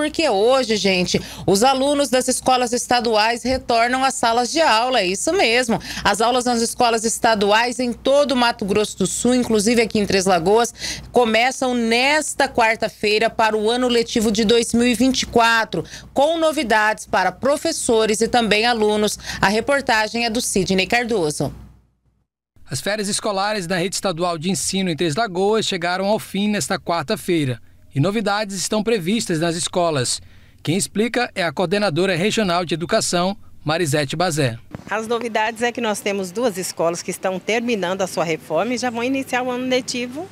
porque hoje, gente, os alunos das escolas estaduais retornam às salas de aula. É isso mesmo. As aulas nas escolas estaduais em todo o Mato Grosso do Sul, inclusive aqui em Três Lagoas, começam nesta quarta-feira para o ano letivo de 2024, com novidades para professores e também alunos. A reportagem é do Sidney Cardoso. As férias escolares da rede estadual de ensino em Três Lagoas chegaram ao fim nesta quarta-feira e novidades estão previstas nas escolas. Quem explica é a coordenadora regional de educação, Marisete Bazé. As novidades é que nós temos duas escolas que estão terminando a sua reforma e já vão iniciar o ano letivo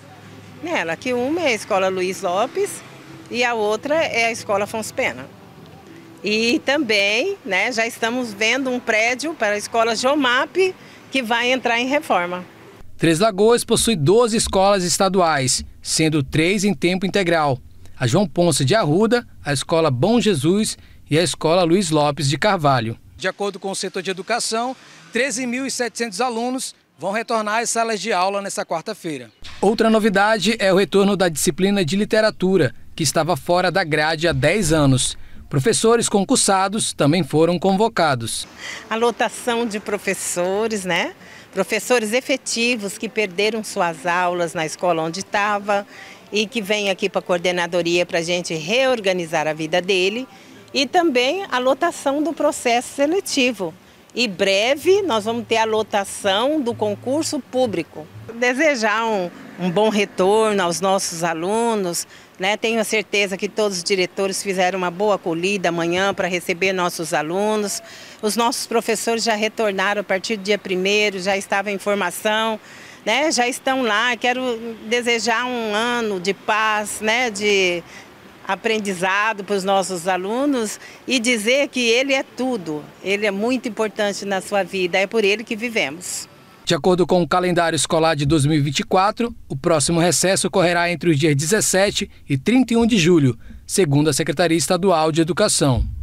nela, que uma é a escola Luiz Lopes e a outra é a escola Afonso Pena. E também né, já estamos vendo um prédio para a escola Jomap que vai entrar em reforma. Três Lagoas possui 12 escolas estaduais, sendo três em tempo integral: a João Ponce de Arruda, a Escola Bom Jesus e a Escola Luiz Lopes de Carvalho. De acordo com o setor de educação, 13.700 alunos vão retornar às salas de aula nesta quarta-feira. Outra novidade é o retorno da disciplina de literatura, que estava fora da grade há 10 anos. Professores concursados também foram convocados. A lotação de professores, né? professores efetivos que perderam suas aulas na escola onde estava e que vem aqui para a coordenadoria para a gente reorganizar a vida dele e também a lotação do processo seletivo. E breve nós vamos ter a lotação do concurso público. Desejar um um bom retorno aos nossos alunos. Né? Tenho a certeza que todos os diretores fizeram uma boa acolhida amanhã para receber nossos alunos. Os nossos professores já retornaram a partir do dia 1 já estava em formação, né? já estão lá. Quero desejar um ano de paz, né? de aprendizado para os nossos alunos e dizer que ele é tudo, ele é muito importante na sua vida, é por ele que vivemos. De acordo com o calendário escolar de 2024, o próximo recesso ocorrerá entre os dias 17 e 31 de julho, segundo a Secretaria Estadual de Educação.